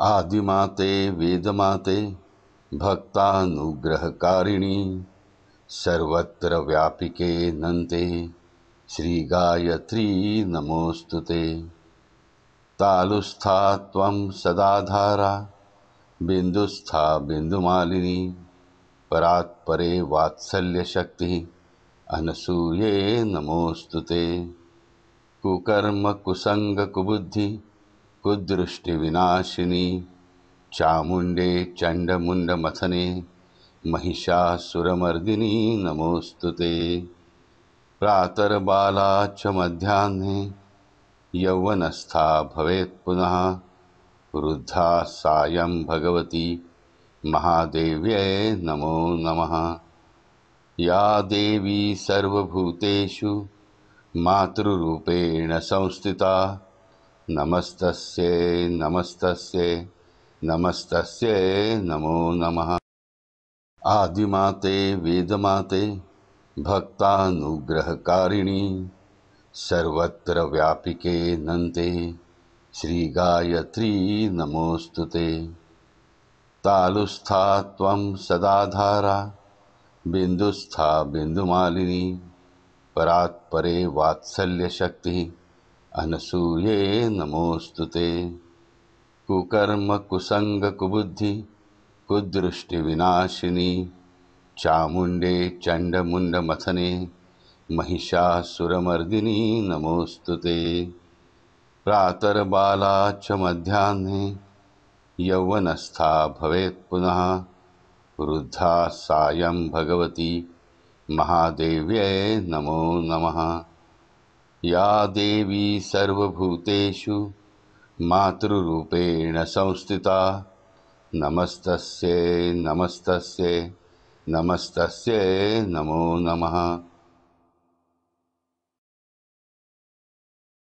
आदिमाते वेदमाते भक्तानुग्रहकारिणी सर्वत्र व्यापिके नन्ते श्री गायत्री ते तालुस्था त्वं सदाधारा बिंदुस्था बिंदुमालिनी परात्परे शक्ति अनसूये नमोऽस्तु ते कुकर्मकुसङ्गकुबुद्धि कुदृष्टिविनाशिनि चामुण्डे चण्डमुण्डमथने महिषासुरमर्दिनी नमोऽस्तु ते प्रातर्बाला च मध्याह्ने यौवनस्था पुनः वृद्धा सायं भगवती महादेव्यै नमो नमः या देवी सर्वभूतेषु मातृरूपेण संस्थिता नमस्त नमस्त नमस्तस्यै नमो नमः आदिमाते वेदमाते भक्तानुग्रहकारिणि सर्वत्र व्यापिके नन्ते श्रीगायत्री नमोऽस्तु ते तालुस्था त्वं सदाधारा बिन्दुस्था बिन्दुमालिनी परात्परे वात्सल्यशक्तिः अनसूये नमोऽस्तु ते कुकर्म कुसंग कुबुद्धि कुदृष्टिविनाशिनी चामुंडे चंडमुंड मथने महिषासुरमर्दिनी नमोऽस्तु ते प्रातर्बाला च मध्याह्ने यौवनस्था भवेत् पुनः वृद्धा सायं भगवती महादेव्यै नमो नमः या देवी सर्वभूतेषु मातृरूपेण संस्थिता नमस्तस्यै नमस्तस्यै नमस्तस्यै नमो नमः